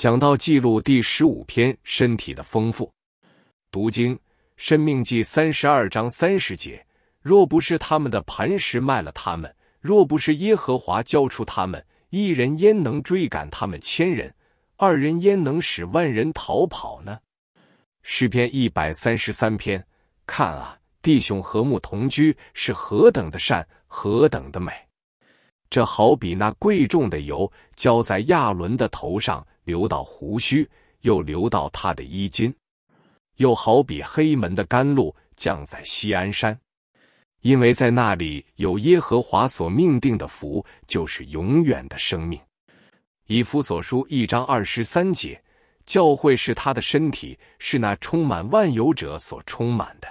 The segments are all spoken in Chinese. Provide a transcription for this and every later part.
讲到记录第十五篇，身体的丰富。读经《生命记》三十二章三十节：若不是他们的磐石卖了他们，若不是耶和华交出他们，一人焉能追赶他们千人？二人焉能使万人逃跑呢？诗篇一百三十三篇：看啊，弟兄和睦同居是何等的善，何等的美！这好比那贵重的油浇在亚伦的头上。流到胡须，又流到他的衣襟，又好比黑门的甘露降在西安山，因为在那里有耶和华所命定的福，就是永远的生命。以弗所书一章二十三节，教会是他的身体，是那充满万有者所充满的。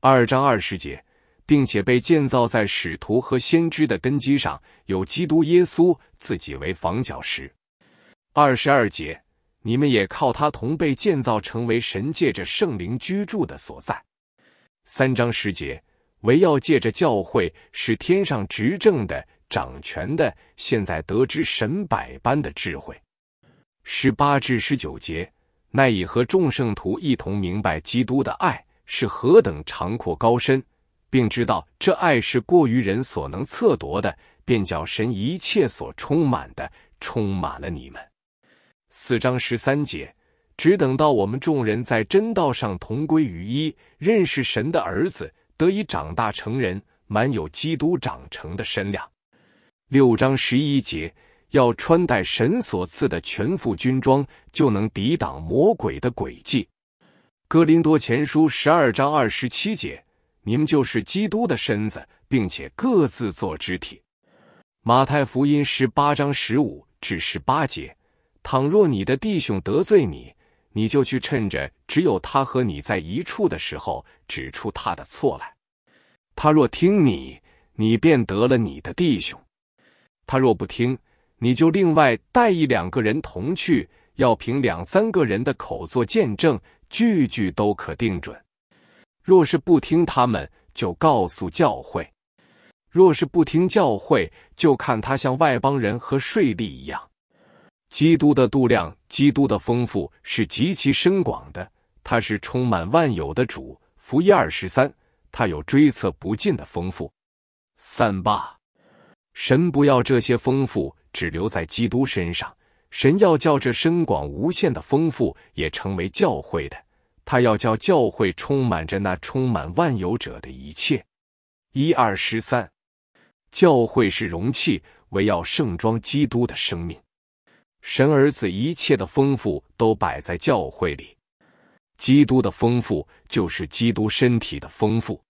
二章二十节，并且被建造在使徒和先知的根基上，有基督耶稣自己为房角石。二十二节，你们也靠他同被建造，成为神借着圣灵居住的所在。三章十节，唯要借着教会，使天上执政的、掌权的，现在得知神百般的智慧。十八至十九节，奈以和众圣徒一同明白基督的爱是何等长阔高深，并知道这爱是过于人所能测夺的，便叫神一切所充满的，充满了你们。四章十三节，只等到我们众人在真道上同归于一，认识神的儿子，得以长大成人，满有基督长成的身量。六章十一节，要穿戴神所赐的全副军装，就能抵挡魔鬼的诡计。哥林多前书十二章二十七节，你们就是基督的身子，并且各自做肢体。马太福音十八章十五至十八节。倘若你的弟兄得罪你，你就去趁着只有他和你在一处的时候，指出他的错来。他若听你，你便得了你的弟兄；他若不听，你就另外带一两个人同去，要凭两三个人的口做见证，句句都可定准。若是不听他们，就告诉教会；若是不听教会，就看他像外邦人和税吏一样。基督的度量，基督的丰富是极其深广的。他是充满万有的主，弗一二十三。他有追测不尽的丰富。三八，神不要这些丰富，只留在基督身上。神要叫这深广无限的丰富也成为教会的。他要叫教会充满着那充满万有者的一切。一二十三，教会是容器，围要盛装基督的生命。神儿子一切的丰富都摆在教会里，基督的丰富就是基督身体的丰富，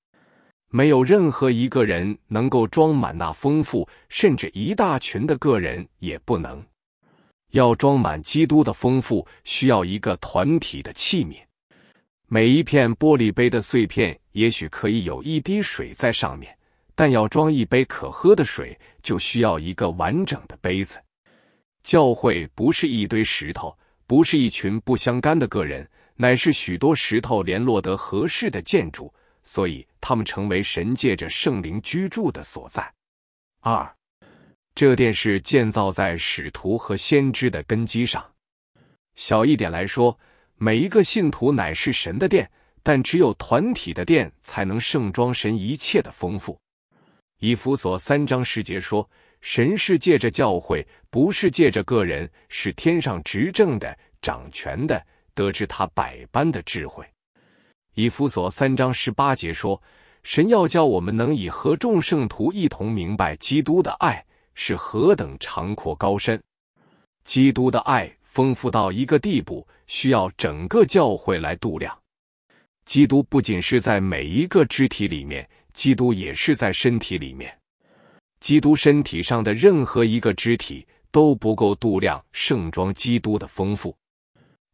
没有任何一个人能够装满那丰富，甚至一大群的个人也不能。要装满基督的丰富，需要一个团体的器皿。每一片玻璃杯的碎片也许可以有一滴水在上面，但要装一杯可喝的水，就需要一个完整的杯子。教会不是一堆石头，不是一群不相干的个人，乃是许多石头联络得合适的建筑，所以他们成为神借着圣灵居住的所在。二，这殿是建造在使徒和先知的根基上。小一点来说，每一个信徒乃是神的殿，但只有团体的殿才能盛装神一切的丰富。以弗所三章十节说。神是借着教会，不是借着个人，是天上执政的、掌权的，得知他百般的智慧。以弗所三章十八节说：“神要叫我们能以和众圣徒一同明白基督的爱是何等长阔高深。”基督的爱丰富到一个地步，需要整个教会来度量。基督不仅是在每一个肢体里面，基督也是在身体里面。基督身体上的任何一个肢体都不够度量盛装基督的丰富，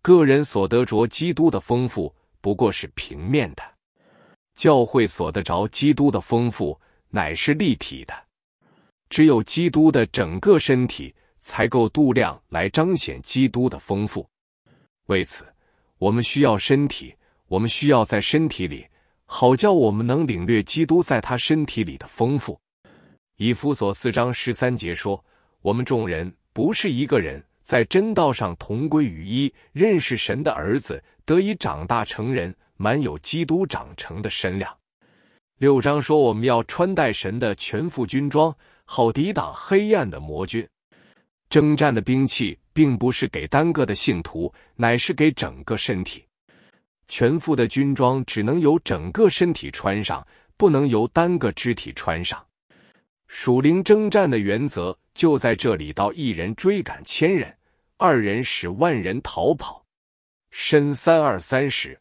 个人所得着基督的丰富不过是平面的，教会所得着基督的丰富乃是立体的。只有基督的整个身体才够度量来彰显基督的丰富。为此，我们需要身体，我们需要在身体里，好叫我们能领略基督在他身体里的丰富。以弗所四章十三节说：“我们众人不是一个人，在真道上同归于一，认识神的儿子，得以长大成人，满有基督长成的身量。”六章说：“我们要穿戴神的全副军装，好抵挡黑暗的魔军。征战的兵器，并不是给单个的信徒，乃是给整个身体。全副的军装只能由整个身体穿上，不能由单个肢体穿上。”蜀灵征战的原则就在这里：到一人追赶千人，二人使万人逃跑，身三二三十。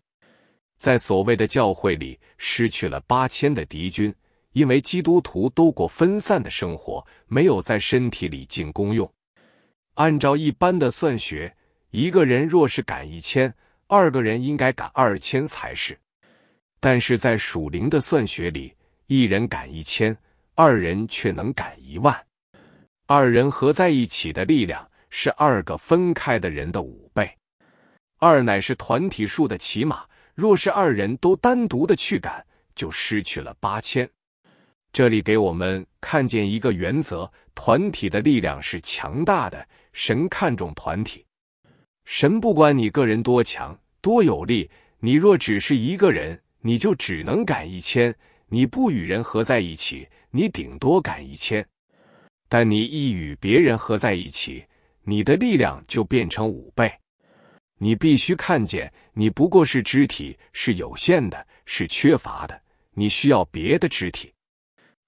在所谓的教会里，失去了八千的敌军，因为基督徒都过分散的生活，没有在身体里进攻用。按照一般的算学，一个人若是赶一千，二个人应该赶二千才是。但是在蜀灵的算学里，一人赶一千。二人却能赶一万，二人合在一起的力量是二个分开的人的五倍。二乃是团体数的起码，若是二人都单独的去赶，就失去了八千。这里给我们看见一个原则：团体的力量是强大的。神看重团体，神不管你个人多强多有力，你若只是一个人，你就只能赶一千，你不与人合在一起。你顶多赶一千，但你一与别人合在一起，你的力量就变成五倍。你必须看见，你不过是肢体，是有限的，是缺乏的。你需要别的肢体，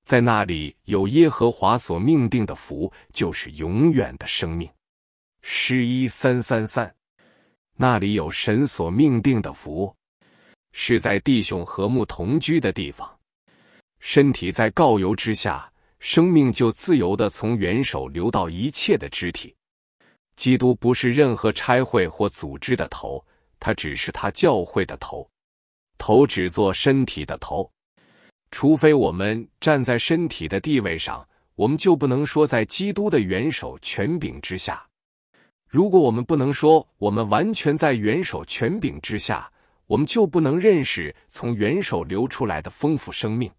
在那里有耶和华所命定的福，就是永远的生命。诗一三三三，那里有神所命定的福，是在弟兄和睦同居的地方。身体在告游之下，生命就自由的从元首流到一切的肢体。基督不是任何差会或组织的头，他只是他教会的头。头只做身体的头，除非我们站在身体的地位上，我们就不能说在基督的元首权柄之下。如果我们不能说我们完全在元首权柄之下，我们就不能认识从元首流出来的丰富生命。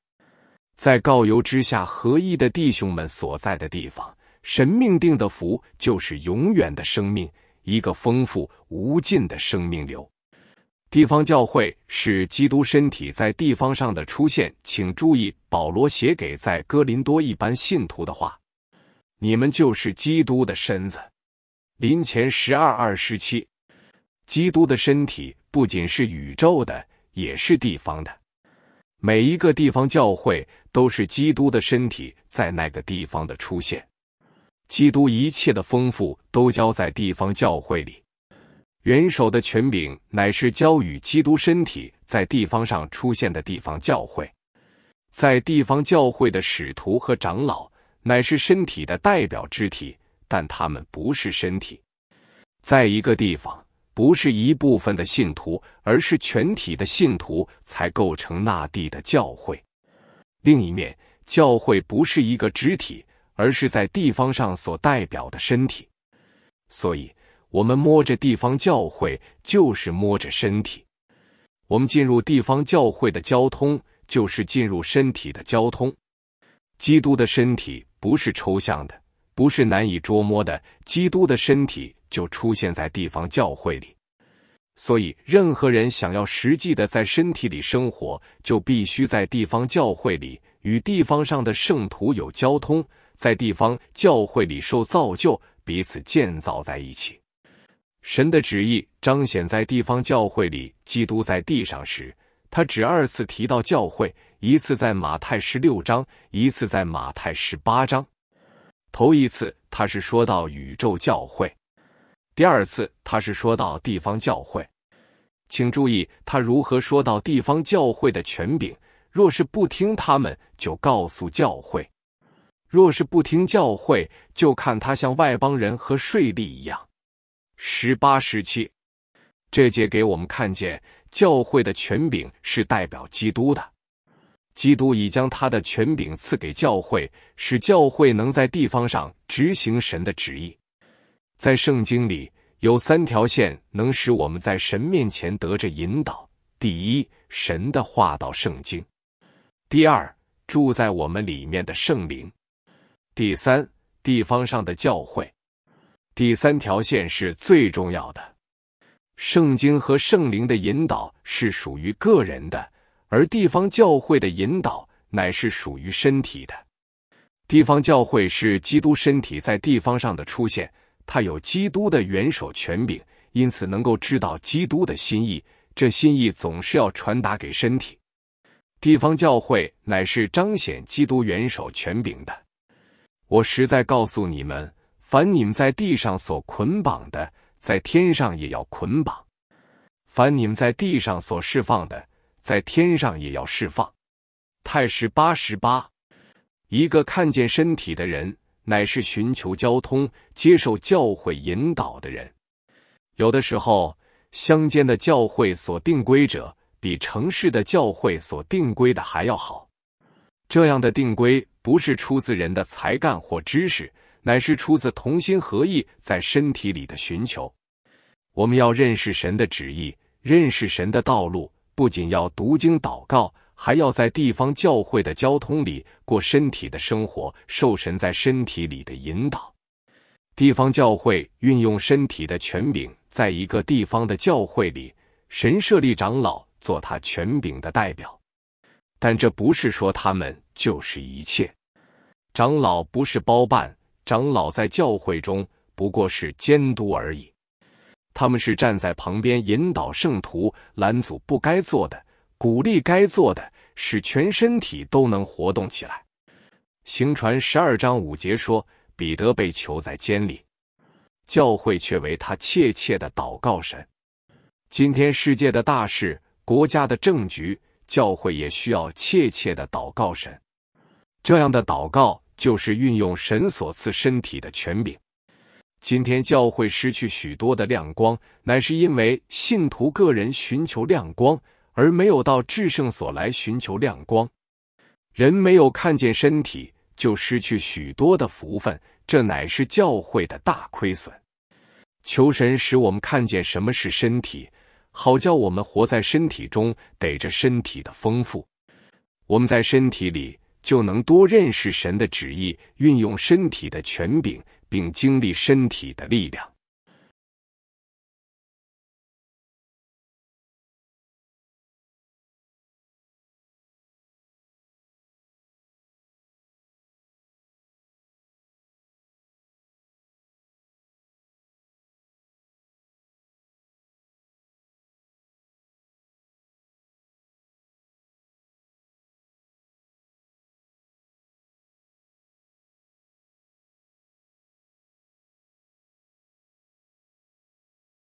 在告游之下合一的弟兄们所在的地方，神命定的福就是永远的生命，一个丰富无尽的生命流。地方教会是基督身体在地方上的出现。请注意保罗写给在哥林多一般信徒的话：“你们就是基督的身子。”临前十二二十七，基督的身体不仅是宇宙的，也是地方的。每一个地方教会都是基督的身体在那个地方的出现，基督一切的丰富都交在地方教会里，元首的权柄乃是交与基督身体在地方上出现的地方教会，在地方教会的使徒和长老乃是身体的代表肢体，但他们不是身体，在一个地方。不是一部分的信徒，而是全体的信徒才构成那地的教会。另一面，教会不是一个肢体，而是在地方上所代表的身体。所以，我们摸着地方教会就是摸着身体；我们进入地方教会的交通，就是进入身体的交通。基督的身体不是抽象的，不是难以捉摸的。基督的身体。就出现在地方教会里，所以任何人想要实际的在身体里生活，就必须在地方教会里与地方上的圣徒有交通，在地方教会里受造就，彼此建造在一起。神的旨意彰显在地方教会里。基督在地上时，他只二次提到教会，一次在马太十六章，一次在马太十八章。头一次他是说到宇宙教会。第二次，他是说到地方教会，请注意他如何说到地方教会的权柄。若是不听他们，就告诉教会；若是不听教会，就看他像外邦人和税吏一样。十八世纪，这节给我们看见教会的权柄是代表基督的，基督已将他的权柄赐给教会，使教会能在地方上执行神的旨意。在圣经里有三条线能使我们在神面前得着引导：第一，神的话到圣经；第二，住在我们里面的圣灵；第三，地方上的教会。第三条线是最重要的。圣经和圣灵的引导是属于个人的，而地方教会的引导乃是属于身体的。地方教会是基督身体在地方上的出现。他有基督的元首权柄，因此能够知道基督的心意。这心意总是要传达给身体。地方教会乃是彰显基督元首权柄的。我实在告诉你们，凡你们在地上所捆绑的，在天上也要捆绑；凡你们在地上所释放的，在天上也要释放。太师八十八，一个看见身体的人。乃是寻求交通、接受教会引导的人。有的时候，乡间的教会所定规者，比城市的教会所定规的还要好。这样的定规不是出自人的才干或知识，乃是出自同心合意在身体里的寻求。我们要认识神的旨意，认识神的道路，不仅要读经祷告。还要在地方教会的交通里过身体的生活，受神在身体里的引导。地方教会运用身体的权柄，在一个地方的教会里，神设立长老做他权柄的代表。但这不是说他们就是一切，长老不是包办，长老在教会中不过是监督而已。他们是站在旁边引导圣徒，拦阻不该做的。鼓励该做的，使全身体都能活动起来。行传十二章五节说，彼得被囚在监里，教会却为他切切的祷告神。今天世界的大事，国家的政局，教会也需要切切的祷告神。这样的祷告就是运用神所赐身体的权柄。今天教会失去许多的亮光，乃是因为信徒个人寻求亮光。而没有到至圣所来寻求亮光，人没有看见身体，就失去许多的福分，这乃是教会的大亏损。求神使我们看见什么是身体，好叫我们活在身体中，得着身体的丰富。我们在身体里，就能多认识神的旨意，运用身体的权柄，并经历身体的力量。